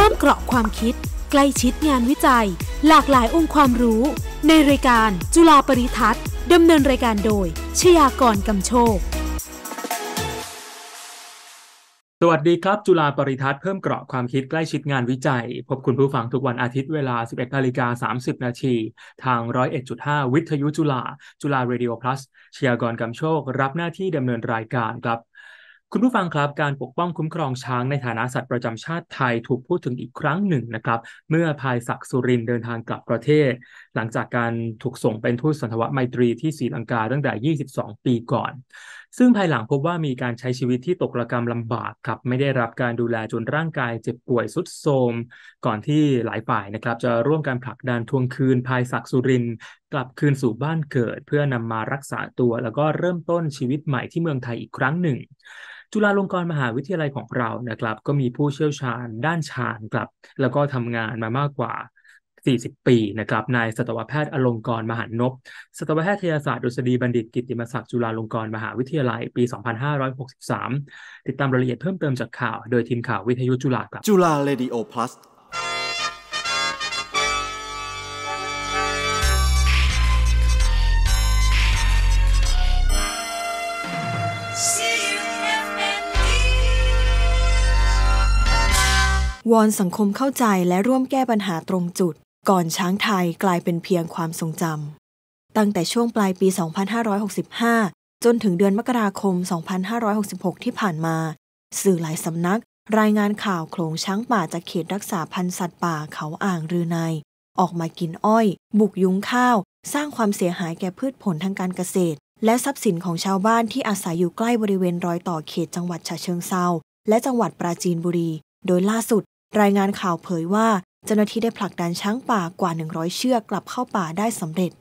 พิ่มเกราะความคิด ใกล้ชิดงานวิจัย หลากหลายองค์ความรู้ ในรายการจุฬาปริทัศน์ดำเนินรายการโดยชยากรกำโชค สวัสดีครับ จุฬาปริทัศน์เพิ่มเกราะความคิดใกล้ชิดงานวิจัย พบคุณผู้ฟังทุกวันอาทิตย์เวลา 11นาฬิกา30 นาทีทาง 101.5 วิทยุ จุฬาจุฬาเรดิโอพลัสชยากรกำโชค รับหน้าที่ดำเนินรายการครับคุณผู้ฟังครับ การปกป้องคุ้มครองช้างในฐานะสัตว์ประจำชาติไทยถูกพูดถึงอีกครั้งหนึ่งนะครับ เมื่อพายศักดิ์สุรินเดินทางกลับประเทศ หลังจากการถูกส่งเป็นทูตสันทวไมตรีที่ศรีลังกาตั้งแต่ 22 ปีก่อน ซึ่งภายหลังพบว่ามีการใช้ชีวิตที่ตกระกรรมลำบากครับไม่ได้รับการดูแลจนร่างกาย เจ็บป่วยสุดโทรมก่อนที่หลายฝ่ายนะครับจะร่วมการผลักดันทวงคืนพายศักดิ์สุริน กลับคืนสู่บ้านเกิด เพื่อนำมารักษาตัวแล้วก็เริ่มต้นชีวิตใหม่ที่เมืองไทยอีกครั้งหนึ่งจุฬาลงกรณ์มหาวิทยาลัยของเรานะครับ ก็มีผู้เชี่ยวชาญด้านชาญครับแล้วก็ทำงานมามากกว่า 40 ปีนะครับนายสัตวแพทย์อลงกรมหันนบสัตวแพทยศาสตร์ดุษฎีบัณฑิตกิติมศักดิ์จุฬาลงกรณ์มหาวิทยาลัยปี 2563 ติดตามรายละเอียดเพิ่มเติมจากข่าว โดยทีมข่าววิทยุจุฬาครับจุฬาเรดิโอพลัสวอนสังคมเข้าใจและร่วมแก้ปัญหาตรงจุด ก่อนช้างไทยกลายเป็นเพียงความทรงจำตั้งแต่ช่วงปลายปี 2565 จนถึงเดือนมกราคม 2566 ที่ผ่านมา สื่อหลายสำนัก รายงานข่าวโขลงช้างป่าจากเขตรักษาพันธุ์สัตว์ป่าเขาอ่างรือใน ออกมากินอ้อย บุกยุ้งข้าว สร้างความเสียหายแก่พืชผลทางการเกษตร และทรัพย์สินของชาวบ้านที่อาศัยอยู่ใกล้บริเวณรอยต่อเขต จังหวัดฉะเชิงเซาและจังหวัดปราจีนบุรี โดยล่าสุดรายงานข่าวเผยว่า เจ้าหน้าที่ได้ผลักดันช้างป่ากว่า 100 เชือกกลับเข้าป่าได้สำเร็จ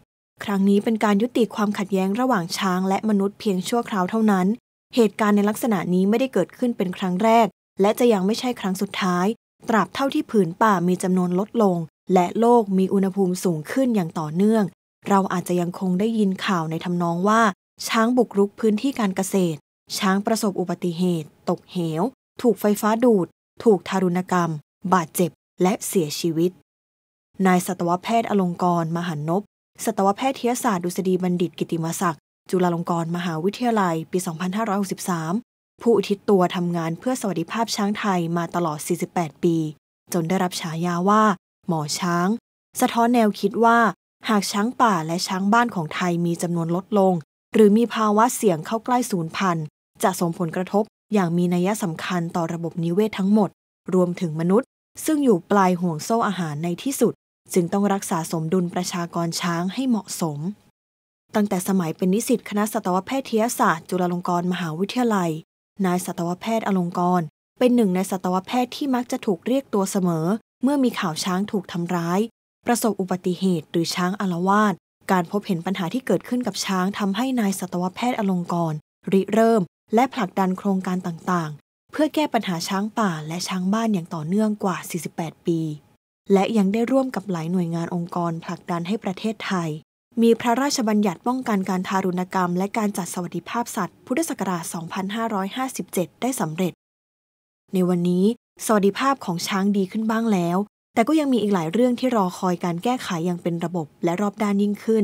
ครั้งนี้เป็นการยุติความขัดแย้งระหว่างช้างและมนุษย์เพียงชั่วคราวเท่านั้น เหตุการณ์ในลักษณะนี้ไม่ได้เกิดขึ้นเป็นครั้งแรก และจะยังไม่ใช่ครั้งสุดท้าย ตราบเท่าที่ผืนป่ามีจำนวนลดลง และโลกมีอุณหภูมิสูงขึ้นอย่างต่อเนื่อง เราอาจจะยังคงได้ยินข่าวในทำนองว่า ช้างบุกรุกพื้นที่การเกษตร ช้างประสบอุบัติเหตุตกเหว ถูกไฟฟ้าดูด ถูกทารุณกรรมบาดเจ็บและเสียชีวิต นายสัตวแพทย์อลงกร มหันนบสัตวแพทย์เทศาสตร์ดุษฎีบัณฑิตกิติมศักดิ์จุฬาลงกรณ์มหาวิทยาลัย ปี 2563 ผู้อุทิศตัวทำงานเพื่อสวัสดิภาพช้างไทยมาตลอด 48 ปี จนได้รับฉายาว่า หมอช้าง สะท้อนแนวคิดว่า หากช้างป่าและช้างบ้านของไทยมีจำนวนลดลง หรือมีภาวะเสี่ยงเข้าใกล้สูญพันธุ์จะส่งผลกระทบ อย่างมีนัยสำคัญต่อระบบนิเวศทั้งหมด รวมถึงมนุษย์ซึ่งอยู่ปลายห่วงโซ่อาหารในที่สุด จึงต้องรักษาสมดุลประชากรช้างให้เหมาะสม ตั้งแต่สมัยเป็นนิสิตคณะสัตวแพทยศาสตร์จุฬาลงกรณ์มหาวิทยาลัย นายสัตวแพทย์อลงกรณ์ เป็นหนึ่งในสัตวแพทย์ที่มักจะถูกเรียกตัวเสมอ เมื่อมีข่าวช้างถูกทำร้าย ประสบอุบัติเหตุหรือช้างอาวาดการพบเห็นปัญหาที่เกิดขึ้นกับช้างทำให้นายสัตวแพทย์อลงกรณ์ริเริ่ม และผลักดันโครงการต่างพื่อแก้ปัญหาช้างป่าและช้างบ้านอย่างต่อเนื่องกว่า 48 ปี และยังได้ร่วมกับหลายหน่วยงานองค์กรผลักดันให้ประเทศไทย มีพระราชบัญญัติป้องกันการทารุณกรรม และการจัดสวัสดิภาพสัตว์ พุทธศักราช 2557 ได้สำเร็จ ในวันนี้ สวัสดิภาพของช้างดีขึ้นบ้างแล้ว แต่ก็ยังมีอีกหลายเรื่องที่รอคอยการแก้ไขอย่างเป็นระบบและรอบด้านยิ่งขึ้น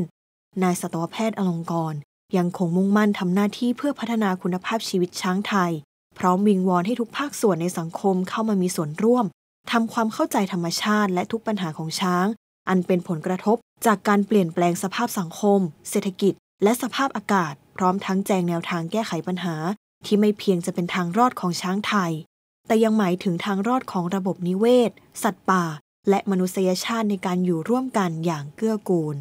นายสัตวแพทย์อลงกรยังคงมุ่งมั่นทำหน้าที่เพื่อพัฒนาคุณภาพชีวิตช้างไทยพร้อมวิงวอนให้ทุกภาคส่วนในสังคมเข้ามามีส่วนร่วมทำความเข้าใจธรรมชาติและทุกปัญหาของช้าง อันเป็นผลกระทบจากการเปลี่ยนแปลงสภาพสังคม เศรษฐกิจและสภาพอากาศ พร้อมทั้งแจงแนวทางแก้ไขปัญหา ที่ไม่เพียงจะเป็นทางรอดของช้างไทย แต่ยังหมายถึงทางรอดของระบบนิเวศ สัตว์ป่า และมนุษยชาติในการอยู่ร่วมกันอย่างเกื้อกูล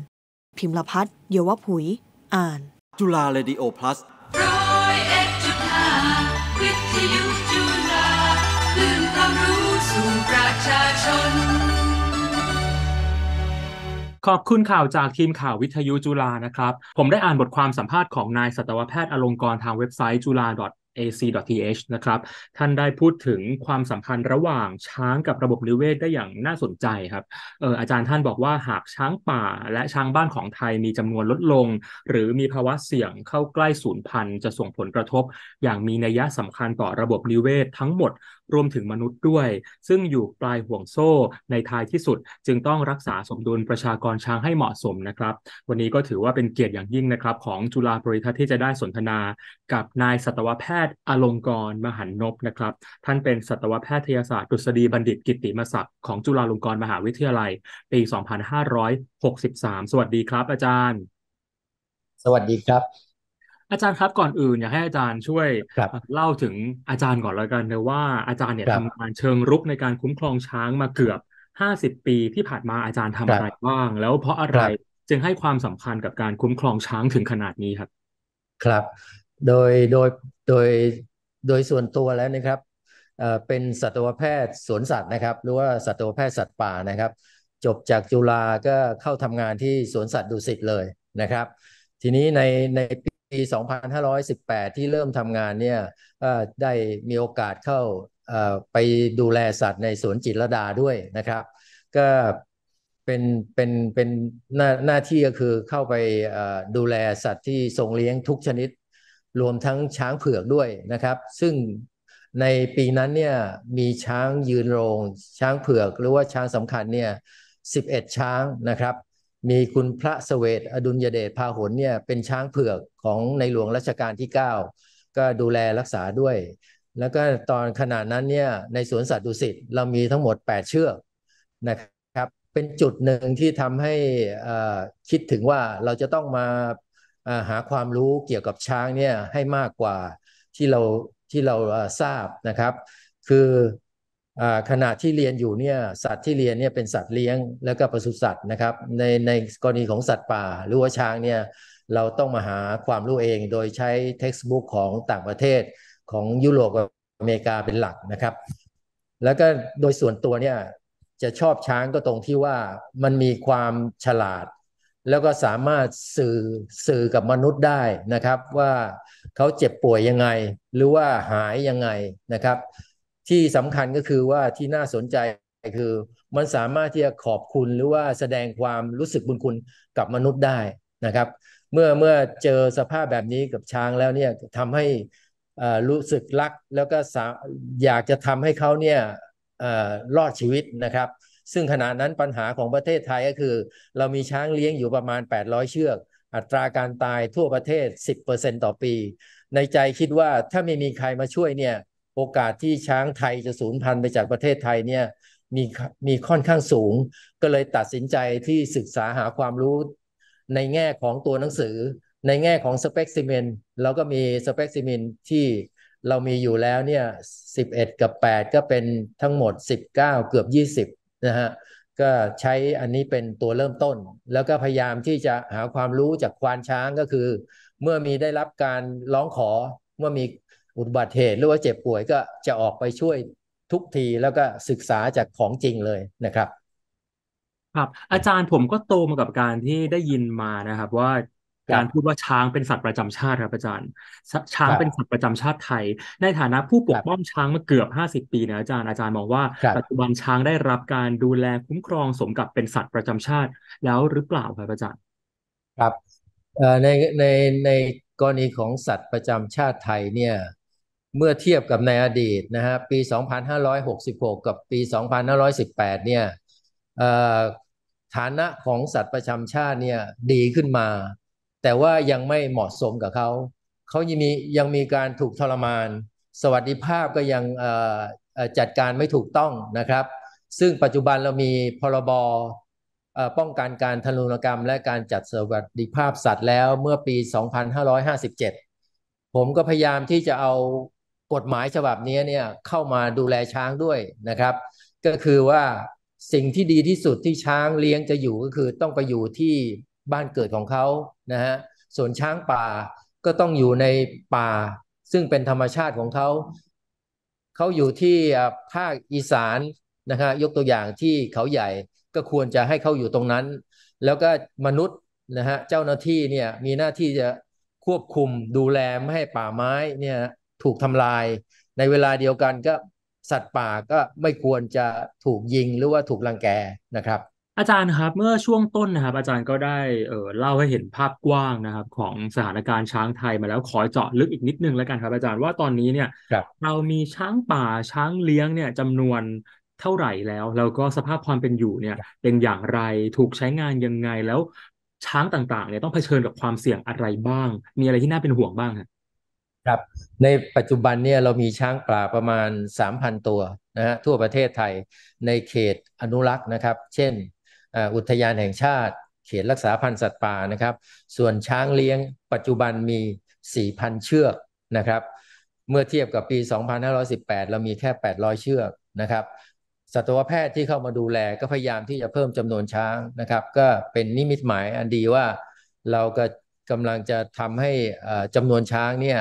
พิมพ์ละพัฒเยาวะผุยอ่านจุฬาเรดิโอพลัสวิทยุจุฬาคลื่นความรู้สู่ประชาชน ขอบคุณข่าวจากทีมข่าววิทยุจุฬานะครับ ผมได้อ่านบทความสัมภาษณ์ของนายสัตวแพทย์อลงกรทางเว็บไซต์จุฬา ac.th นะครับ ท่านได้พูดถึงความสัมพันธ์ระหว่างช้างกับระบบนิเวศได้อย่างน่าสนใจครับอออาจารย์ท่านบอกว่าหากช้างป่าและช้างบ้านของไทยมีจำนวนลดลงหรือมีภาวะเสี่ยงเข้าใกล้สูญพันธุ์จะส่งผลกระทบอย่างมีนัยสำคัญต่อระบบนิเวศ ทั้งหมดรวมถึงมนุษย์ด้วยซึ่งอยู่ปลายห่วงโซ่ในท้ายที่สุดจึงต้องรักษาสมดุลประชากรช้างให้เหมาะสมนะครับ วันนี้ก็ถือว่าเป็นเกียรติอย่างยิ่งนะครับ ของจุฬาบริทัศที่จะได้สนทนา กับนายสัตวแพทย์อลงกรมหันนบนะครับท่านเป็นสัตวแพทยศาสตร์ดุษฎีบัณฑิตกิติมศักดิ์ของจุฬาลงกรณ์มหาวิทยาลัยปี 2563 สวัสดีครับอาจารย์ สวัสดีครับอาจารย์ครับ ก่อนอื่นอยากให้อาจารย์ช่วยเล่าถึงอาจารย์ก่อนแล้วกันนะว่าอาจารย์เนี่ยทำงานเชิงรุกในการคุ้มครองช้างมาเกือบห้าสิบปีที่ผ่านมาอาจารย์ทำอะไรบ้าง แล้วเพราะอะไรจึงให้ความสำคัญกับการคุ้มครองช้างถึงขนาดนี้ครับครับ โดยโดยโดยโดยส่วนตัวแล้วนะครับเป็นสัตวแพทย์สวนสัตว์นะครับ หรือว่าสัตวแพทย์สัตว์ป่านะครับ จบจากจุฬาก็เข้าทำงานที่สวนสัตว์ดุสิตเลยนะครับ ทีนี้ในในปี 2518 ที่เริ่มทำงานเนี่ยได้มีโอกาสเข้าไปดูแลสัตว์ในสวนจิตรดาด้วยนะครับ ก็เป็นเป็นเป็นหน้าหน้าที่ก็คือเข้าไปดูแลสัตว์ที่ทรงเลี้ยงทุกชนิด รวมทั้งช้างเผือกด้วยนะครับ ซึ่งในปีนั้นเนี่ยมีช้างยืนโรง ช้างเผือก หรือว่าช้างสำคัญเนี่ย11 ช้างนะครับมีคุณพระสเวตอดุลยเดชพาหนเนี่ยเป็นช้างเผือกของในหลวงรัชกาลที่ 9 ก็ดูแลรักษาด้วย แล้วก็ตอนขณะนั้นเนี่ยในสวนสัตว์ดุสิตเรามีทั้งหมด 8 เชือกนะครับเป็นจุดหนึ่งที่ทำให้คิดถึงว่าเราจะต้องมาหาความรู้เกี่ยวกับช้างเนี่ยให้มากกว่าที่เราที่เราทราบนะครับ คือขณะที่เรียนอยู่เนี่ยสัตว์ที่เรียนเนี่ยเป็นสัตว์เลี้ยงแล้วก็ปศุสัตว์นะครับ ในในกรณีของสัตว์ป่าหรือว่าช้างเนี่ยเราต้องมาหาความรู้เองโดยใช้เท็กซ์บุ๊กของต่างประเทศของยุโรปอเมริกาเป็นหลักนะครับแล้วก็โดยส่วนตัวเนี่ยจะชอบช้างก็ตรงที่ว่ามันมีความฉลาด แล้วก็สามารถสื่อสื่อกับมนุษย์ได้นะครับ ว่าเขาเจ็บป่วยยังไง หรือว่าหายยังไงนะครับที่สำคัญก็คือว่าที่น่าสนใจคือมันสามารถที่จะขอบคุณหรือว่าแสดงความรู้สึกบุญคุณกับมนุษย์ได้นะครับ เมื่อเมื่อเจอสภาพแบบนี้กับช้างแล้วเนี่ยทำให้รู้สึกรักแล้วก็อยากจะทำให้เขาเนี่ยรอดชีวิตนะครับ ซึ่งขณะนั้นปัญหาของประเทศไทยก็คือ เรามีช้างเลี้ยงอยู่ประมาณ 800 เชือก อัตราการตายทั่วประเทศ 10%ต่อปี ในใจคิดว่าถ้าไม่มีใครมาช่วยเนี่ยโอกาสที่ช้างไทยจะสูญพันธุ์ไปจากประเทศไทยเนี่ยมีมีค่อนข้างสูง ก็เลยตัดสินใจที่ศึกษาหาความรู้ ในแง่ของตัวหนังสือในแง่ของสเปกซิเมนเราก็มีสเปกซิเมนที่เรามีอยู่แล้วเนี่ย11 กับ 8 ก็เป็นทั้งหมด 19 เกือบ 20นะฮะก็ใช้อันนี้เป็นตัวเริ่มต้น แล้วก็พยายามที่จะหาความรู้จากควานช้างก็คือ เมื่อมีได้รับการร้องขอเมื่อมีอุบัติเหตุหรือว่าเจ็บป่วยก็จะออกไปช่วยทุกทีแล้วก็ศึกษาจากของจริงเลยนะครับ ครับ อาจารย์ผมก็โตมากับการที่ได้ยินมานะครับ ว่าการพูดว่าช้างเป็นสัตว์ประจำชาติครับ อาจารย์ ช้างเป็นสัตว์ประจำชาติไทยในฐานะผู้ปกป้องช้างมาเกือบห้าสิบปีนะอาจารย์อาจารย์มองว่าปัจจุบันช้างได้รับการดูแลคุ้มครองสมกับเป็นสัตว์ประจำชาติแล้วหรือเปล่าครับอาจารย์ครับในในในกรณีของสัตว์ประจำชาติไทยเนี่ยเมื่อเทียบกับในอดีตนะฮะปี 2566 กับปี 2518 เนี่ยฐานะของสัตว์ประชำชาติเนี่ยดีขึ้นมา แต่ว่ายังไม่เหมาะสมกับเขา เขายังมียังมีการถูกทรมาน สวัสดิภาพก็ยังจัดการไม่ถูกต้องนะครับ ซึ่งปัจจุบันเรามีพรบป้องกันการทารุณกรรมและการจัดสวัสดิภาพสัตว์แล้วเมื่อปี 2557 ผมก็พยายามที่จะเอากฎหมายฉบับนี้เนี่ยเข้ามาดูแลช้างด้วยนะครับ ก็คือว่าสิ่งที่ดีที่สุดที่ช้างเลี้ยงจะอยู่ก็คือต้องไปอยู่ที่บ้านเกิดของเขานะฮะส่วนช้างป่าก็ต้องอยู่ในป่า ซึ่งเป็นธรรมชาติของเขาเขาอยู่ที่ภาคอีสานนะฮะยกตัวอย่างที่เขาใหญ่ก็ควรจะให้เขาอยู่ตรงนั้น แล้วก็มนุษย์นะฮะเจ้าหน้าที่เนี่ยมีหน้าที่จะควบคุมดูแลไม่ให้ป่าไม้เนี่ยถูกทำลายในเวลาเดียวกันก็สัตว์ป่าก็ไม่ควรจะถูกยิงหรือว่าถูกลังแกนะครับ อาจารย์ครับเมื่อช่วงต้นนะครับอาจารย์ก็ได้เอ่อเล่าให้เห็นภาพกว้างนะครับของสถานการณ์ช้างไทยมาแล้วขอเจาะลึกอีกนิดนึงแล้วกันครับอาจารย์ว่าตอนนี้เนี่ยรเรามีช้างป่าช้างเลี้ยงเนี่ยจำนวนเท่าไหร่แล้วแล้วก็สภาพความเป็นอยู่เนี่ยเป็นอย่างไรถูกใช้งานยังไงแล้วช้างต่างๆเนี่ยต้องเผชิญกับความเสี่ยงอะไรบ้าง มีอะไรที่น่าเป็นห่วงบ้างครับครับในปัจจุบันเนี่ยเรามีช้างป่าประมาณ 3,000 ตัวนะฮะทั่วประเทศไทยในเขตอนุรักษ์นะครับ เช่นอุทยานแห่งชาติเขตรักษาพันธุ์สัตว์ป่านะครับส่วนช้างเลี้ยงปัจจุบันมี 4,000 เชือกนะครับเมื่อเทียบกับปี 2518 เรามีแค่ 800 เชือกนะครับสัตวแพทย์ที่เข้ามาดูแลก็พยายามที่จะเพิ่มจำนวนช้างนะครับก็เป็นนิมิตหมายอันดีว่าเราก็กำลังจะทำให้จำนวนช้างเนี่ย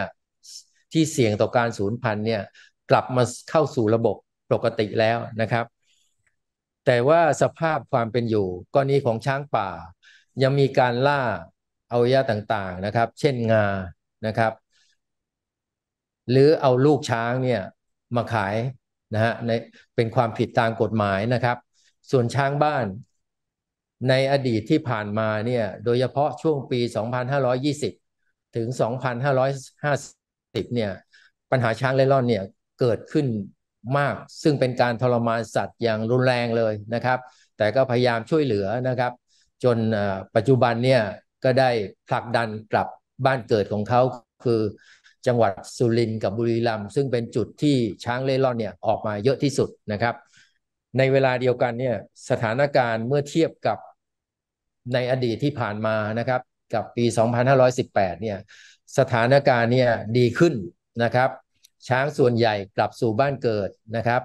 ที่เสี่ยงต่อการสูญพันธุ์เนี่ยกลับมาเข้าสู่ระบบปกติแล้วนะครับ แต่ว่าสภาพความเป็นอยู่กรณีของช้างป่ายังมีการล่าเอายะต่างๆนะครับ เช่นงานะครับ หรือเอาลูกช้างเนี่ยมาขายนะฮะในเป็นความผิดตามกฎหมายนะครับ ส่วนช้างบ้านในอดีตที่ผ่านมาเนี่ยโดยเฉพาะช่วงปี 2520 ถึง 2550ติดเนี่ยปัญหาช้างเล่ร่อนเนี่ยเกิดขึ้นมาก ซึ่งเป็นการทรมานสัตว์อย่างรุนแรงเลยนะครับ แต่ก็พยายามช่วยเหลือนะครับ จนปัจจุบันเนี่ยก็ได้ผลักดันกลับบ้านเกิดของเขา คือจังหวัดสุรินทร์กับบุรีรัมย์ซึ่งเป็นจุดที่ช้างเล่ร่อนเนี่ยออกมาเยอะที่สุดนะครับ ในเวลาเดียวกันเนี่ยสถานการณ์เมื่อเทียบกับในอดีตที่ผ่านมานะครับกับปี 2518 เนี่ยสถานการณ์เนี่ยดีขึ้นนะครับ ช้างส่วนใหญ่กลับสู่บ้านเกิดนะครับ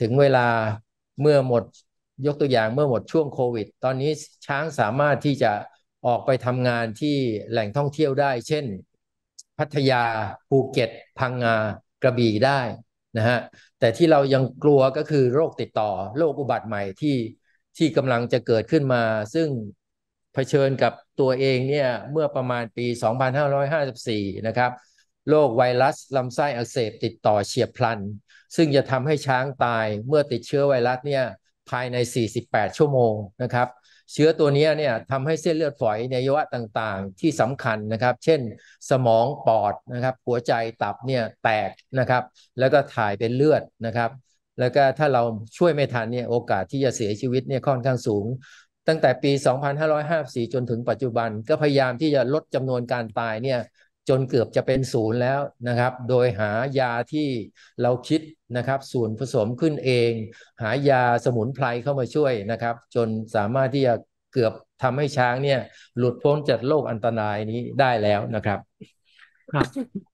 ถึงเวลาเมื่อหมดยกตัวอย่างเมื่อหมดช่วงโควิด ตอนนี้ช้างสามารถที่จะออกไปทำงานที่แหล่งท่องเที่ยวได้ เช่น พัทยาภูเก็ต พังงา กระบี่ได้นะฮะแต่ที่เรายังกลัวก็คือโรคติดต่อโรคอุบัติใหม่ที่ที่กำลังจะเกิดขึ้นมาซึ่งผชิญกับตัวเองเนี่ยเมื่อประมาณปี 2554นะครับโรคไวรัสลำไส้อักเสบติดต่อเฉียบพลัน ซึ่งจะทำให้ช้างตายเมื่อติดเชื้อไวรัสเนี่ยภายใน 48 ชั่วโมงนะครับ เชื้อตัวนี้เนี่ยทำให้เส้นเลือดฝอยในยวะต่างๆ ที่สำคัญนะครับ เช่นสมอง ปอดนะครับหัวใจตับเนี่ยแตกนะครับ แล้วก็ถ่ายเป็นเลือดนะครับ แล้วก็ถ้าเราช่วยไม่ทันเนี่ยโอกาสที่จะเสียชีวิตเนี่ยค่อนข้างสูงตั้งแต่ปี 2554 จนถึงปัจจุบันก็พยายามที่จะลดจำนวนการตายเนี่ยจนเกือบจะเป็นศูนย์แล้วนะครับ โดยหายาที่เราคิดนะครับส่วนผสมขึ้นเอง หายาสมุนไพรเข้ามาช่วยนะครับ จนสามารถที่จะเกือบทำให้ช้างเนี่ย หลุดพ้นจากโรคอันตรายนี้ได้แล้วนะครับครับ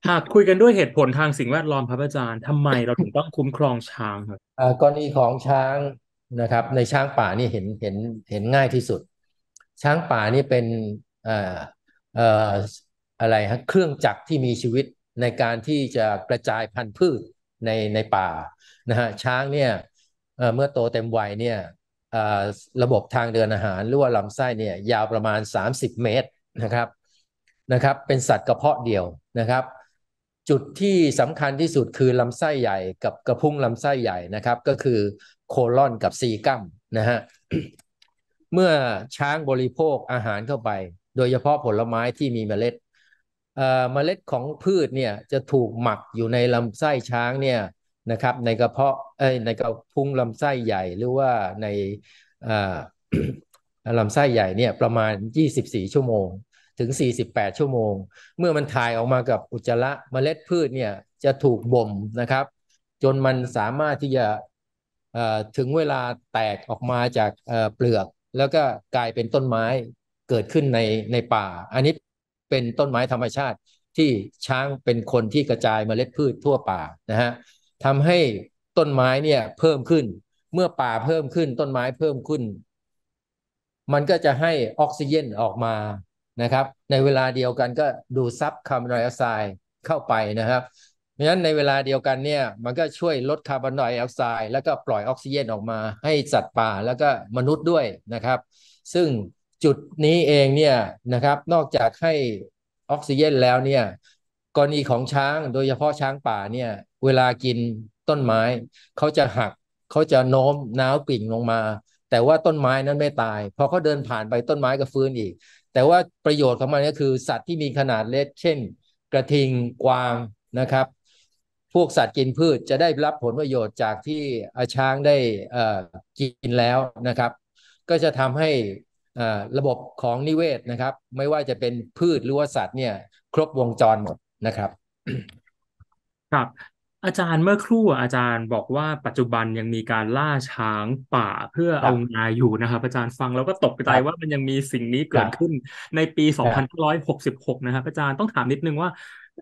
หากคุยกันด้วยเหตุผลทางสิ่งแวดล้อมครับอาจารย์ทำไมเราถึงต้องคุ้มครองช้างครับกรณีของช้างนะครับในช้างป่านี่เห็นเห็นเห็นง่ายที่สุด ช้างป่านี่เป็นอะไรฮะเครื่องจักรที่มีชีวิตในการที่จะกระจายพันธุ์พืชในในป่านะฮะช้างเนี่ยเมื่อโตเต็มวัยเนี่ยระบบทางเดินอาหารหรือว่าลำไส้เนี่ยยาวประมาณ 30 เมตรนะครับนะครับเป็นสัตว์กระเพาะเดียวนะครับ จุดที่สำคัญที่สุดคือลำไส้ใหญ่กับกระพุ้งลำไส้ใหญ่นะครับก็คือโคลอนกับซีกัมนะฮะ เมื่อช้างบริโภคอาหารเข้าไป โดยเฉพาะผลไม้ที่มีเมล็ดเอ่อเมล็ดของพืชเนี่ยจะถูกหมักอยู่ในลำไส้ช้างเนี่ยนะครับ ในกระเพาะเอ้ยในกระพุ้งลำไส้ใหญ่หรือว่าในลำไส้ใหญ่เนี่ยประมาณ 24 ชั่วโมงถึง 48 ชั่วโมง เมื่อมันถ่ายออกมากับอุจจาระเมล็ดพืชเนี่ยจะถูกบ่มนะครับ จนมันสามารถที่จะถึงเวลาแตกออกมาจากเปลือก แล้วก็กลายเป็นต้นไม้เกิดขึ้นในในป่าอันนี้เป็นต้นไม้ธรรมชาติที่ช้างเป็นคนที่กระจายเมล็ดพืชทั่วป่านะฮะทำให้ต้นไม้เนี่ยเพิ่มขึ้น เมื่อป่าเพิ่มขึ้น ต้นไม้เพิ่มขึ้น มันก็จะให้ออกซิเจนออกมานะครับ ในเวลาเดียวกันก็ดูซับคาร์บอนไดออกไซด์เข้าไปนะครับเพราะฉะนั้นในเวลาเดียวกันเนี่ยมันก็ช่วยลดคาร์บอนไดออกไซด์แล้วก็ปล่อยออกซิเจนออกมาให้สัตว์ป่าแล้วก็มนุษย์ด้วยนะครับ ซึ่งจุดนี้เองเนี่ยนะครับนอกจากให้ออกซิเจนแล้วเนี่ยกรณีของช้าง โดยเฉพาะช้างป่าเนี่ย เวลากินต้นไม้เขาจะหักเขาจะโน้มน้าวกิ่งลงมา แต่ว่าต้นไม้นั้นไม่ตายพอเขาเดินผ่านไปต้นไม้ก็ฟื้นอีก แต่ว่าประโยชน์ของมันก็คือสัตว์ที่มีขนาดเล็กเช่น กระทิงกวางนะครับพวกสัตว์กินพืชจะได้รับผลประโยชน์จากที่อช้างได้กินแล้วนะครับ ก็จะทำให้ระบบของนิเวศนะครับ ไม่ว่าจะเป็นพืชหรือว่าสัตว์เนี่ยครบวงจรหมดนะครับ ครับอาจารย์เมื่อครู่อาจารย์บอกว่าปัจจุบันยังมีการล่าช้างป่าเพื่อเอางาอยู่นะครับอาจารย์ฟังแล้วก็ตกใจว่ามันยังมีสิ่งนี้เกิดขึ้นในปี2566 นะครับอาจารย์ต้องถามนิดนึงว่า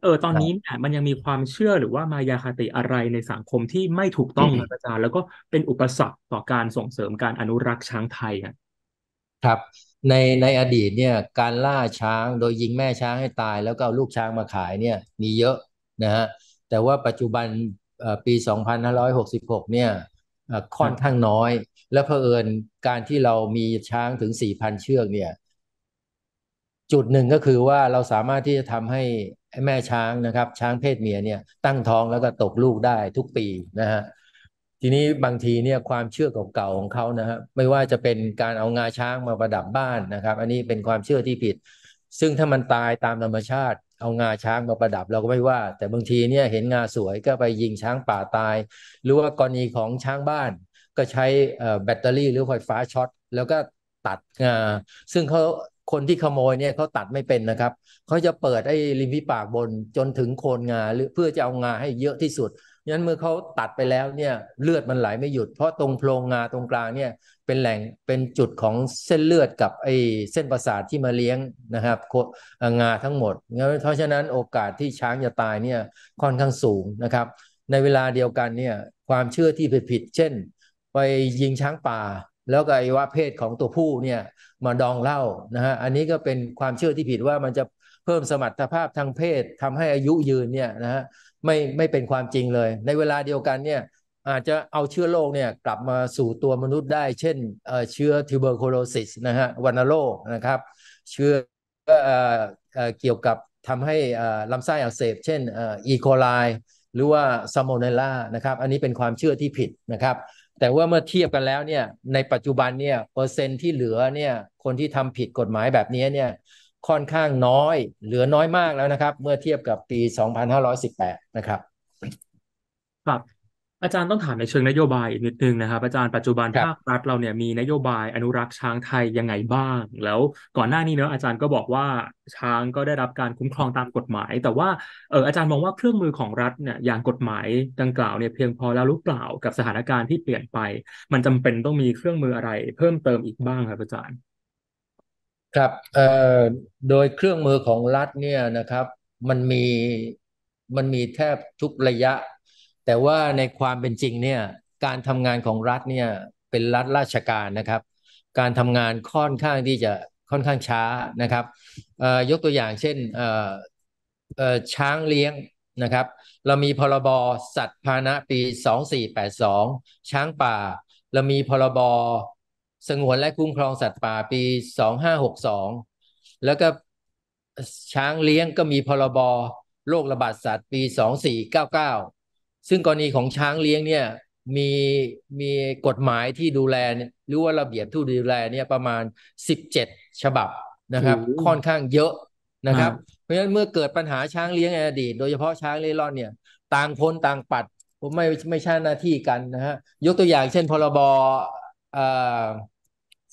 เออตอนนี้เนี่ยมันยังมีความเชื่อหรือว่ามายาคติอะไรในสังคมที่ไม่ถูกต้องนะอาจารย์ แล้วก็เป็นอุปสรรคต่อการส่งเสริมการอนุรักษ์ช้างไทยครับ ในในอดีตเนี่ยการล่าช้างโดยยิงแม่ช้างให้ตาย แล้วก็เอาลูกช้างมาขายเนี่ย มีเยอะนะฮะแต่ว่าปัจจุบันปี 2566 เนี่ยค่อนข้างน้อย และเผอิญการที่เรามีช้างถึง 4,000 เชือกเนี่ย จุดหนึ่งก็คือว่าเราสามารถที่จะทำให้ แม่ช้างนะครับ ช้างเพศเมียเนี่ย ตั้งท้องแล้วก็ตกลูกได้ทุกปีนะฮะทีนี้บางทีเนี่ยความเชื่อเก่าๆของเขานะฮะไม่ว่าจะเป็นการเอางาช้างมาประดับบ้านนะครับ อันนี้เป็นความเชื่อที่ผิด ซึ่งถ้ามันตายตามธรรมชาติเอางาช้างมาประดับเราก็ไม่ว่า แต่บางทีเนี่ยเห็นงาสวยก็ไปยิงช้างป่าตาย หรือว่ากรณีของช้างบ้าน ก็ใช้แบตเตอรี่หรือไฟฟ้าช็อต แล้วก็ตัดงา ซึ่งเขาคนที่ขโมยเนี่ยเขาตัดไม่เป็นนะครับ เขาจะเปิดไอ้ริมฝีปากบนจนถึงโคนงาหรือเพื่อจะเอางาให้เยอะที่สุดงั้นเมื่อเขาตัดไปแล้วเนี่ยเลือดมันไหลไม่หยุด เพราะตรงโพรงงาตรงกลางเนี่ยเป็นแหล่งเป็นจุดของเส้นเลือดกับไอเส้นประสาทที่มาเลี้ยงนะครับงาทั้งหมดงั้นเพราะฉะนั้นโอกาสที่ช้างจะตายเนี่ยค่อนข้างสูงนะครับ ในเวลาเดียวกันเนี่ยความเชื่อที่ผิดดเช่นไปยิงช้างป่า แล้วก็ไอว่าเพศของตัวผู้เนี่ยมาดองเหล้านะฮะอันนี้ก็เป็นความเชื่อที่ผิดว่ามันจะเพิ่มสมรรถภาพทางเพศทำให้อายุยืนเนี่ยนะฮะไม่ไม่เป็นความจริงเลย ในเวลาเดียวกันเนี่ยอาจจะเอาเชื้อโรคเนี่ยกลับมาสู่ตัวมนุษย์ได้ เช่นเชื้อทิวเบอร์โคโลซิสนะฮะวันโรคนะครับเชื้อเกี่ยวกับทำให้ลำไส้อักเสบเช่นอีโคไลหรือว่าซามเนล่านะครับ อันนี้เป็นความเชื่อที่ผิดนะครับ แต่ว่าเมื่อเทียบกันแล้วเนี่ยในปัจจุบันเนี่ยเปอร์เซ็นที่เหลือเนี่ยคนที่ทำผิดกฎหมายแบบนี้เนี่ยค่อนข้างน้อย เหลือน้อยมากแล้วนะครับ เมื่อเทียบกับปี2518 นะครับ ครับ อาจารย์ต้องถามในเชิงนโยบายอีกนิดนึงนะครับ อาจารย์ปัจจุบันภาครัฐเราเนี่ยมีนโยบายอนุรักษ์ช้างไทยยังไงบ้าง แล้วก่อนหน้านี้เนอะอาจารย์ก็บอกว่าช้างก็ได้รับการคุ้มครองตามกฎหมาย แต่ว่าเอออาจารย์มองว่าเครื่องมือของรัฐเนี่ยอย่างกฎหมายดังกล่าวเนี่ยเพียงพอแล้วหรือเปล่ากับสถานการณ์ที่เปลี่ยนไป มันจำเป็นต้องมีเครื่องมืออะไร เพิ่มเติมอีกบ้างครับ อาจารย์ครับเอ่อโดยเครื่องมือของรัฐเนี่ยนะครับมันมีมันมีแทบทุกระยะ แต่ว่าในความเป็นจริงเนี่ยการทำงานของรัฐเนี่ยเป็นรัฐราชการนะครับ การทำงานค่อนข้างที่จะค่อนข้างช้านะครับยกตัวอย่างเช่นช้างเลี้ยงนะครับเรามีพรบสัตว์พาณนะปี 2482 ช้างป่า เรามีพรบสงวนและคุ้มครอง สัตว์ป่า ปี 2562 แล้วก็ช้างเลี้ยงก็มีพรบ โรคระบาดสัตว์ปี 2499 ซึ่งกรณีของช้างเลี้ยงเนี่ยมีมีกฎหมายที่ดูแลหรือว่า ระเบียบที่ดูแลเนี่ยประมาณ 17 ฉบับนะครับ ค่อนข้างเยอะนะครับ เพราะฉะนั้นเมื่อเกิดปัญหาช้างเลี้ยงในอดีต โดยเฉพาะ ช้างเล่ร่อนเนี่ย ต่างคนต่างปัด ผมไม่ไม่ใช่หน้าที่กันนะฮะยกตัวอย่างเช่นพรบอ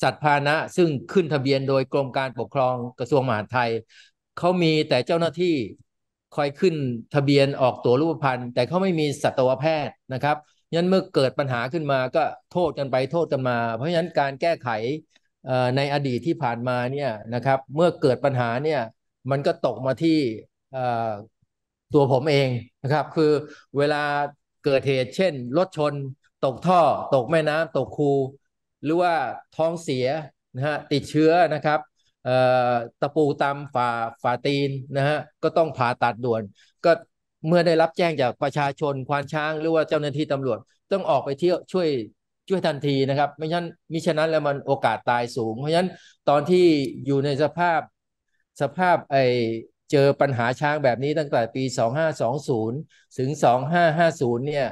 สัตว์พาหนะซึ่งขึ้นทะเบียนโดยกรมการปกครองกระทรวงมหาดไทย เขามีแต่เจ้าหน้าที่คอยขึ้นทะเบียนออกตัวรูปพรร์แต่เขาไม่มีสัตวแพทย์นะครับยันเมื่อเกิดปัญหาขึ้นมาก็โทษกันไปโทษกันมา เพราะฉะนั้นการแก้ไขในอดีตที่ผ่านมาเนี่ยนะครับ เมื่อเกิดปัญหาเนี่ยมันก็ตกมาที่ตัวผมเองนะครับ คือเวลาเกิดเหตุ เช่นรถชน ตกท่อ ตกแม่น้ำตกคูหรือว่าท้องเสียนะฮะติดเชื้อนะครับตะปูตำฝ่าฝ่าตีนนะฮะก็ต้องผ่าตัดด่วน ก็เมื่อได้รับแจ้งจากประชาชนควานช้างหรือว่าเจ้าหน้าที่ตำรวจต้องออกไปเที่ยวช่วยช่วยทันทีนะครับไม่ฉะนั้นมิฉะนั้นแล้วมันโอกาสตายสูง เพราะฉะนั้นตอนที่อยู่ในสภาพสภาพไอเจอปัญหาช้างแบบนี้ตั้งแต่ปี 2520ถึง2550เนี่ย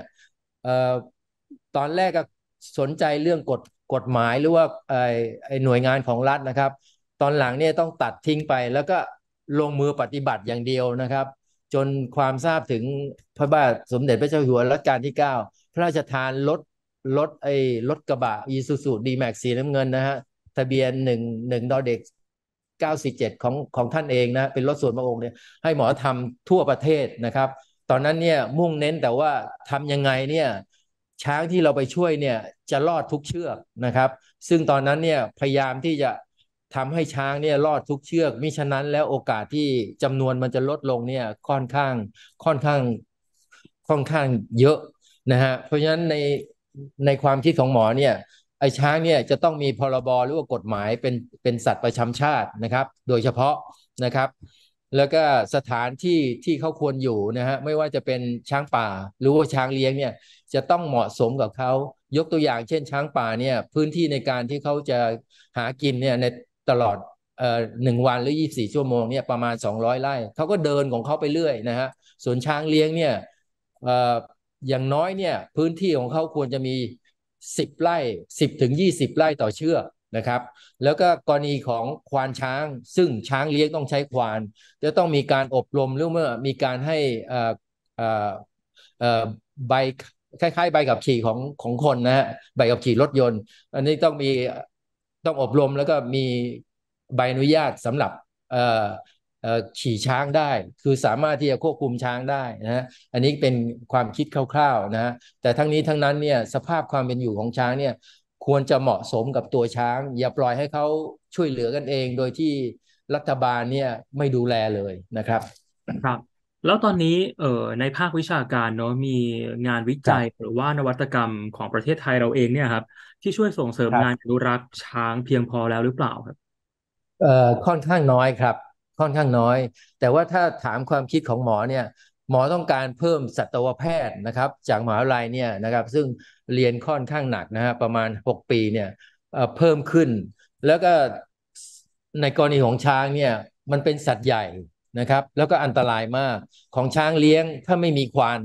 ตอนแรกก็สนใจเรื่องกฎกฎหมายหรือว่าไอ้ไอหน่วยงานของรัฐนะครับ ตอนหลังเนี่ยต้องตัดทิ้งไปแล้วก็ลงมือปฏิบัติอย่างเดียวนะครับ จนความทราบถึงพระบาทสมเด็จพระเจ้าอยู่หัวรัชกาลที่ 9 พระราชทานรถรถไอ้รถกระบะอีซูซูดีแม็กสีน้ำเงินนะฮะทะเบียนหนึ่งหนึ่งดอเด็กเก้าสี่เจ็ดของของท่านเองนะ เป็นรถส่วนพระองค์เนี่ยให้หมอทำทั่วประเทศนะครับ ตอนนั้นเนี่ยมุ่งเน้นแต่ว่าทำยังไงเนี่ยช้างที่เราไปช่วยเนี่ยจะรอดทุกเชือกนะครับ ซึ่งตอนนั้นเนี่ยพยายามที่จะทำให้ช้างเนี่ยรอดทุกเชือก มิฉะนั้น แล้วโอกาสที่จำนวนมันจะลดลงเนี่ยค่อนข้างค่อนข้าง ค่อนข้างเยอะนะฮะเพราะฉะนั้นในในความคิดของหมอเนี่ยไอ้ช้างเนี่ยจะต้องมีพรบรหรือว่ากฎหมายเป็นเป็นสัตว์ประจำชาตินะครับ โดยเฉพาะนะครับ แล้วก็สถานที่ที่เขาควรอยู่นะฮะไม่ว่าจะเป็นช้างป่าหรือว่าช้างเลี้ยงเนี่ยจะต้องเหมาะสมกับเขา ยกตัวอย่างเช่นช้างป่าเนี่ยพื้นที่ในการที่เขาจะหากินเนี่ยในตลอดเออ่หนึ่งวันหรือ24ชั่วโมงเนี่ยประมาณ 200ไร่เขาก็เดินของเขาไปเรื่อยนะฮะส่วนช้างเลี้ยงเนี่ยเอ่ออย่างน้อยเนี่ยพื้นที่ของเขาควรจะมี 10ไร่10ถึง20ไร่ต่อเชือกนะครับ แล้วก็กรณีของควานช้าง ซึ่งช้างเลี้ยงต้องใช้ควาน จะต้องมีการอบรมหรือเมื่อ มีการให้ออ่่ใบคล้ายๆใบขับขี่ของของคนนะฮะใบขับขี่รถยนต์ อันนี้ต้องมีต้องอบรมแล้วก็มีใบอนุญาตสำหรับขี่ช้างได้ คือสามารถที่จะควบคุมช้างได้นะฮะอันนี้เป็นความคิดคร่าวๆนะแต่ทั้งนี้ทั้งนั้นเนี่ยสภาพความเป็นอยู่ของช้างเนี่ยควรจะเหมาะสมกับตัวช้างอย่าปล่อยให้เขาช่วยเหลือกันเอง โดยที่รัฐบาลเนี่ยไม่ดูแลเลยนะครับครับแล้วตอนนี้เอ่อในภาควิชาการเนาะมีงานวิจัยหรือว่านวัตกรรมของประเทศไทยเราเองเนี่ยครับที่ช่วยส่งเสริมงานอนุรักษ์ช้างเพียงพอแล้วหรือเปล่าครับเอ่อค่อนข้างน้อยครับ ค่อนข้างน้อย แต่ว่าถ้าถามความคิดของหมอเนี่ย หมอต้องการเพิ่มสัตวแพทย์นะครับ จากมหาวิทยาลัยเนี่ยนะครับซึ่งเรียนค่อนข้างหนักนะฮะประมาณ 6 ปีเนี่ยเอ่อเพิ่มขึ้น แล้วก็ในกรณีของช้างเนี่ยมันเป็นสัตว์ใหญ่นะครับแล้วก็อันตรายมากของช้างเลี้ยงถ้าไม่มีควาน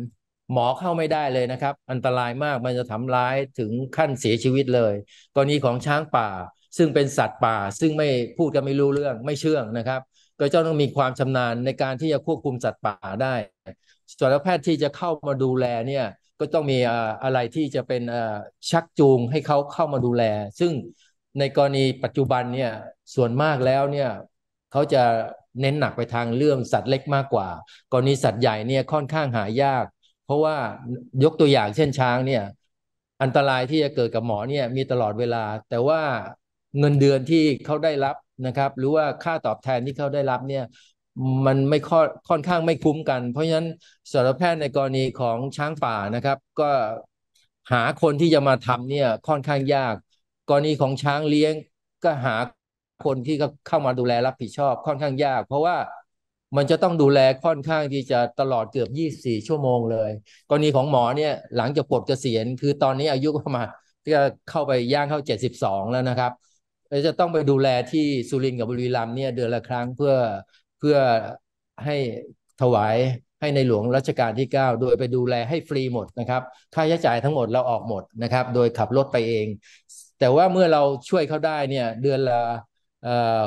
หมอเข้าไม่ได้เลยนะครับ อันตรายมากมันจะทำร้ายถึงขั้นเสียชีวิตเลย กรณีของช้างป่าซึ่งเป็นสัตว์ป่า ซึ่งไม่พูดกันไม่รู้เรื่องไม่เชื่องนะครับ ก็จะต้องมีความชำนาญในการที่จะควบคุมสัตว์ป่าได้สัตวแพทย์ที่จะเข้ามาดูแลเนี่ยก็ต้องมีอะไรที่จะเป็นชักจูงให้เขาเข้ามาดูแล ซึ่งในกรณีปัจจุบันเนี่ยส่วนมากแล้วเนี่ยเขาจะเน้นหนักไปทางเรื่องสัตว์เล็กมากกว่า กรณีสัตว์ใหญ่เนี่ยค่อนข้างหายาก เพราะว่ายกตัวอย่างเช่นช้างเนี่ยอันตรายที่จะเกิดกับหมอเนี่ยมีตลอดเวลา แต่ว่าเงินเดือนที่เขาได้รับนะครับ หรือว่าค่าตอบแทนที่เขาได้รับเนี่ย มันไม่ค่อค่อนข้างไม่คุ้มกัน เพราะฉะนั้นสัตวแพทย์ในกรณีของช้างป่านะครับ ก็หาคนที่จะมาทำเนี่ยค่อนข้างยาก กรณีของช้างเลี้ยงก็หาคนที่เข้ามาดูแลรับผิดชอบค่อนข้างยาก เพราะว่ามันจะต้องดูแลค่อนข้างที่จะตลอดเกือบ 24 ชั่วโมงเลย กรณีของหมอเนี่ยหลังจากปวดเกษียณ คือตอนนี้อายุประมาณจะเข้าไปย่างเข้า 72 แล้วนะครับจะต้องไปดูแลที่สุรินทร์กับบุรีรัมย์เนี่ยเดือนละครั้งเพื่อเพื่อให้ถวายให้ในหลวงรัชกาลที่ 9 โดยไปดูแลให้ฟรีหมดนะครับ ค่าใช้จ่ายทั้งหมดเราออกหมดนะครับ โดยขับรถไปเอง แต่ว่าเมื่อเราช่วยเขาได้เนี่ยเดือนละ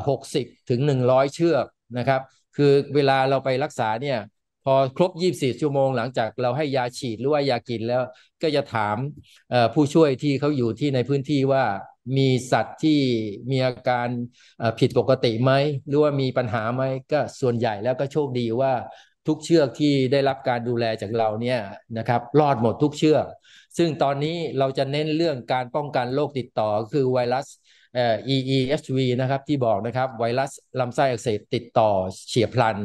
หกสิบถึงหนึ่งร้อยเชือกนะครับ คือเวลาเราไปรักษาเนี่ยพอครบยี่สบี่ชั่วโมงหลังจากเราให้ยาฉีดหรือว่ายากิน แล้วก็จะถาม ผู้ช่วยที่เขาอยู่ที่ในพื้นที่ว่ามีสัตว์ที่มีอาการผิดปกติไหมหรือว่ามีปัญหาไหมก็ส่วนใหญ่แล้วก็โชคดีว่าทุกเชือกที่ได้รับการดูแลจากเราเนี่ยนะครับรอดหมดทุกเชือกซึ่งตอนนี้เราจะเน้นเรื่องการป้องกันโรคติดต่อคือไวรัสเอ่อ e e S v นะครับ ที่บอกนะครับ ไวรัสลำไส้อักเสบติดต่อเฉียบพลัน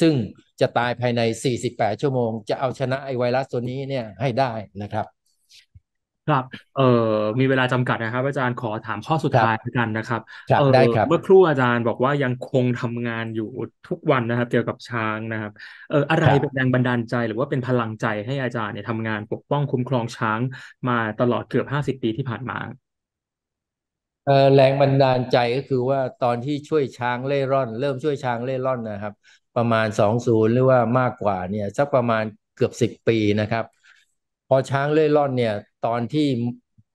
ซึ่งจะตายภายใน 48 ชั่วโมง จะเอาชนะไอไวรัสตัวนี้เนี่ยให้ได้นะครับ ครับเอ่อมีเวลาจำกัดนะครับ อาจารย์ขอถามข้อสุดท้ายกันนะครับเออเมื่อครู่อาจารย์บอกว่ายังคงทำงานอยู่ทุกวันนะครับ เกี่ยวกับช้างนะครับ เอ่ออะไรเป็นแรงบันดาลใจ หรือว่าเป็นพลังใจให้อาจารย์เนี่ยทำงานปกป้องคุ้มครองช้าง มาตลอดเกือบห้าสิบปีที่ผ่านมาแรงบันดาลใจก็คือว่าตอนที่ช่วยช้างเล่ร่อน เริ่มช่วยช้างเล่ร่อนนะครับ ประมาณสองศูนย์หรือว่ามากกว่าเนี่ยสักประมาณเกือบสิบปีนะครับ พอช้างเล่ร่อนเนี่ยตอนที่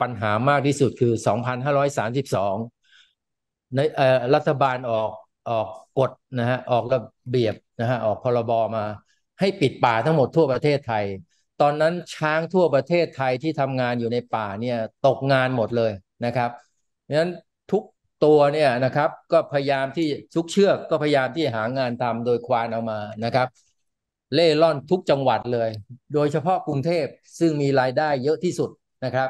ปัญหามากที่สุดคือสองพันห้าร้อยสามสิบสองในรัฐบาลออกออกกฎนะฮะออกระเบียบนะฮะออกพรบมาให้ปิดป่าทั้งหมดทั่วประเทศไทย ตอนนั้นช้างทั่วประเทศไทยที่ทำงานอยู่ในป่าเนี่ยตกงานหมดเลยนะครับดังนั้นทุกตัวเนี่ยนะครับก็พยายามที่ทุกเชือกก็พยายามที่หางานทำโดยควานเอามานะครับ เล่ร่อนทุกจังหวัดเลยโดยเฉพาะกรุงเทพซึ่งมีรายได้เยอะที่สุดนะครับ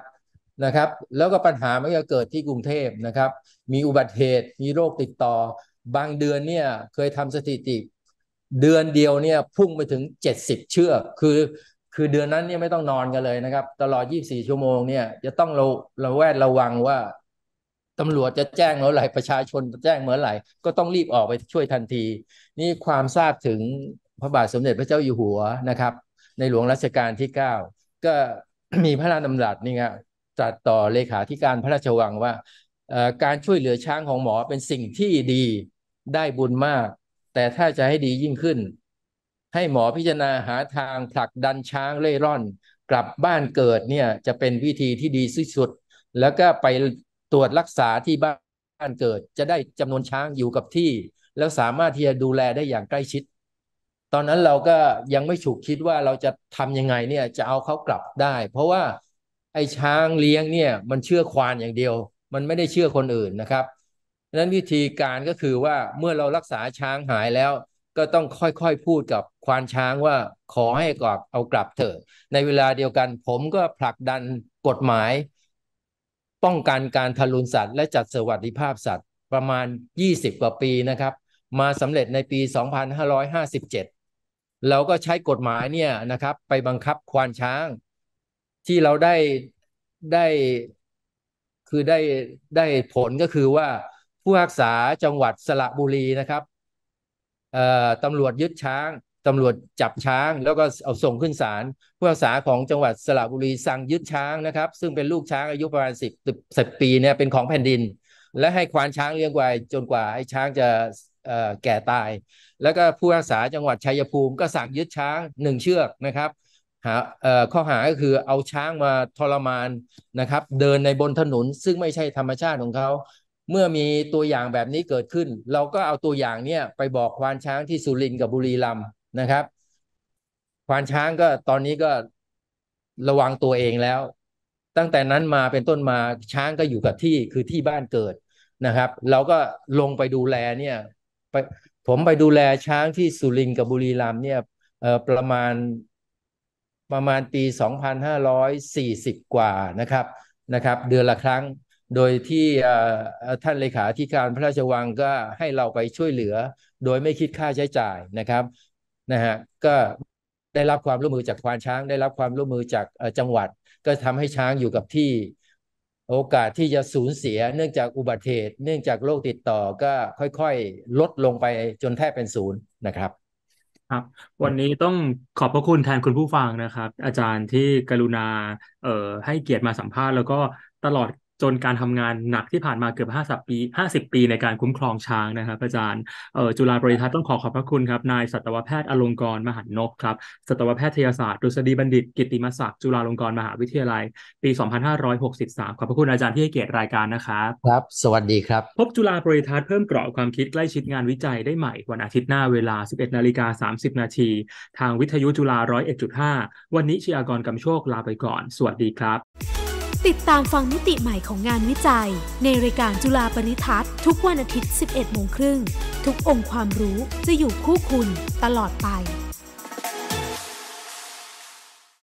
นะครับ แล้วก็ปัญหามันก็เกิดที่กรุงเทพนะครับ มีอุบัติเหตุมีโรคติดต่อ บางเดือนเนี่ยเคยทำสถิติ เดือนเดียวเนี่ยพุ่งไปถึง 70 เชือกคือ คือเดือนนั้นเนี่ยไม่ต้องนอนกันเลยนะครับ ตลอด 24 ชั่วโมงเนี่ยจะต้องเราเราแวดระวังว่าตำรวจจะแจ้งเมื่อไหร่ ประชาชนแจ้งเมื่อไหร่ ก็ต้องรีบออกไปช่วยทันที นี่ความทราบถึงพระบาทสมเด็จพระเจ้าอยู่หัวนะครับ ในหลวงรัชกาลที่ 9 ก็มีพระราชดำรัสนี่ครับจัดต่อเลขาธิการพระราชวังว่า การช่วยเหลือช้างของหมอเป็นสิ่งที่ดีได้บุญมาก แต่ถ้าจะให้ดียิ่งขึ้น ให้หมอพิจารณาหาทางผลักดันช้างเล่ร่อน กลับบ้านเกิดเนี่ยจะเป็นวิธีที่ดีสุด แล้วก็ไปตรวจรักษาที่บ้านเกิดจะได้จำนวนช้างอยู่กับที่ แล้วสามารถที่จะดูแลได้อย่างใกล้ชิด ตอนนั้นเราก็ยังไม่ฉุกคิดว่าเราจะทํำยังไงเนี่ยจะเอาเขากลับได้ เพราะว่าไอ้ช้างเลี้ยงเนี่ย มันเชื่อควานอย่างเดียว มันไม่ได้เชื่อคนอื่นนะครับดังนั้นวิธีการก็คือว่าเมื่อเรารักษาช้างหายแล้ว ก็ต้องค่อยๆพูดกับควานช้างว่าขอให้กลับเอากลับเถอะ ในเวลาเดียวกันผมก็ผลักดันกฎหมายป้องกันการทารุณสัตว์และจัดสวัสดิภาพสัตว์ ประมาณ 20 กว่าปีนะครับ มาสำเร็จในปี 2557 เราก็ใช้กฎหมายเนี่ยนะครับไปบังคับควานช้าง ที่เราได้ได้คือได้ได้ผลก็คือว่า ผู้รักษาจังหวัดสระบุรีนะครับตำรวจยึดช้างตำรวจจับช้างแล้วก็เอาส่งขึ้นศาลผู้พัากษาของจังหวัดสระบุรีสั่งยึดช้างนะครับ ซึ่งเป็นลูกช้างอายุประมาณสิบสิบปีเนี่ยเป็นของแผ่นดิน และให้ควานช้างเลี้ยงไว้จนกว่าไอ้ช้างจะแก่ตาย แล้วก็ผู้พัากษาจังหวัดชัยภูมิก็สั่งยึดช้างหนึ่งเชือกนะครับหาข้อหาก็คือเอาช้างมาทรมานนะครับ เดินในบนถนนซึ่งไม่ใช่ธรรมชาติของเขาเมื่อมีตัวอย่างแบบนี้เกิดขึ้น เราก็เอาตัวอย่างเนี่ยไปบอกควานช้างที่สุรินทร์กับบุรีรัมย์นะครับควานช้างก็ตอนนี้ก็ระวังตัวเองแล้ว ตั้งแต่นั้นมาเป็นต้นมาช้างก็อยู่กับที่คือที่บ้านเกิดนะครับเราก็ลงไปดูแลเนี่ยไปผมไปดูแลช้างที่สุรินทร์กับบุรีรัมย์เนี่ยประมาณประมาณปี 2540 กว่านะครับนะครับ เดือนละครั้งโดยที่ท่านเลขาธิการพระราชวังก็ให้เราไปช่วยเหลือโดยไม่คิดค่าใช้จ่ายนะครับนะฮะก็ได้รับความร่วมมือจากควานช้าง ได้รับความร่วมมือจากจังหวัด ก็ทำให้ช้างอยู่กับที่ โอกาสที่จะสูญเสียเนื่องจากอุบัติเหตุเนื่องจากโรคติดต่อก็ค่อยๆลดลงไปจนแทบเป็นศูนย์นะครับ ครับ วันนี้ต้องขอบพระคุณแทนคุณผู้ฟังนะครับ อาจารย์ที่กรุณาเอ่อให้เกียรติมาสัมภาษณ์แล้วก็ตลอดจน การทำงานหนักที่ผ่านมาเกือบห้าสิบปีห้าสิบปีในการคุ้มครองช้าง นะครับ อาจารย์เออจุฬาบริทัศน์ต้องขอขอบพระคุณครับ นายสัตวแพทย์อลงกร มหันนกครับ สัตวแพทยศาสตร์ดุษฎีบัณฑิตกิติมศักดิ์จุฬาลงกรมหาวิทยาลัยปี 2563 ขอบพระคุณอาจารย์ที่ให้เกียรติรายการนะครับครับ สวัสดีครับ พบจุฬาบริทัศน์เพิ่มเกราะความคิดใกล้ชิดงานวิจัยได้ใหม่วันอาทิตย์หน้าเวลา 11 นาฬิกา 30 นาทีทางวิทยุจุฬา101.5 วันนี้ชียากรกำโชคลาไปก่อน สวัสดีครับติดตามฟังมิติใหม่ของงานวิจัย ในรายการจุฬาปริทัศน์ทุกวันอาทิตย์ 11 โมงครึ่ง ทุกองค์ความรู้จะอยู่คู่คุณตลอดไป